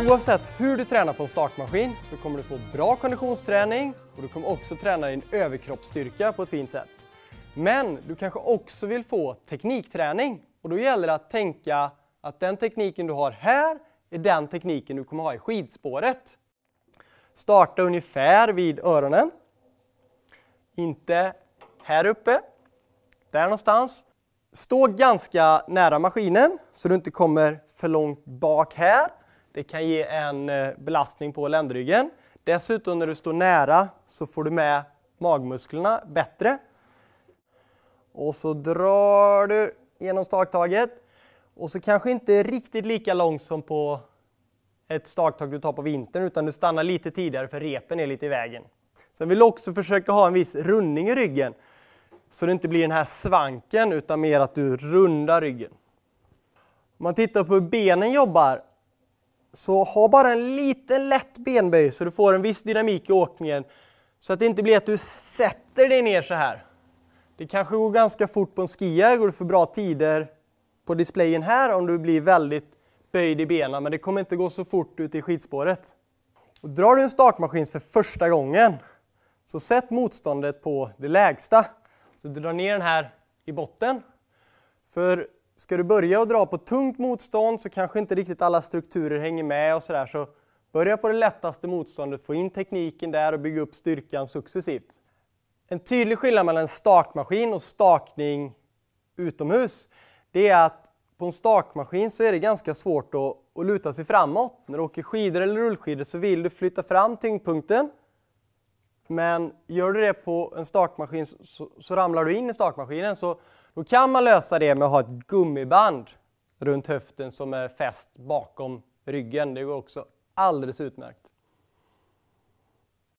Oavsett hur du tränar på en startmaskin så kommer du få bra konditionsträning och du kommer också träna din överkroppsstyrka på ett fint sätt. Men du kanske också vill få teknikträning och då gäller det att tänka att den tekniken du har här är den tekniken du kommer ha i skidspåret. Starta ungefär vid öronen. Inte här uppe, där någonstans. Stå ganska nära maskinen så du inte kommer för långt bak här det kan ge en eh, belastning på ländryggen. Dessutom när du står nära så får du med magmusklerna bättre. Och så drar du genom staktaget. Och så kanske inte riktigt lika långt som på ett staktag du tar på vintern utan du stannar lite tidigare för repen är lite i vägen. Sen vill du också försöka ha en viss rundning i ryggen. Så det inte blir den här svanken utan mer att du rundar ryggen. Om man tittar på hur benen jobbar så ha bara en liten lätt benböj så du får en viss dynamik i åkningen. Så att det inte blir att du sätter dig ner så här. Det kanske går ganska fort på en skier, går du för bra tider på displayen här om du blir väldigt böjd i benen, men det kommer inte gå så fort ute i skidspåret. Och drar du en stakmaskin för första gången, så sätt motståndet på det lägsta. Så du drar ner den här i botten. För ska du börja och dra på tungt motstånd så kanske inte riktigt alla strukturer hänger med och sådär. Så börja på det lättaste motståndet, få in tekniken där och bygga upp styrkan successivt. En tydlig skillnad mellan en stakmaskin och stakning utomhus, det är att på en stakmaskin så är det ganska svårt att, att luta sig framåt. När du åker skidor eller rullskidor så vill du flytta fram tyngdpunkten men gör du det på en stakmaskin så, så, ramlar du in i stakmaskinen. Så då kan man lösa det med att ha ett gummiband runt höften som är fäst bakom ryggen. Det går också alldeles utmärkt.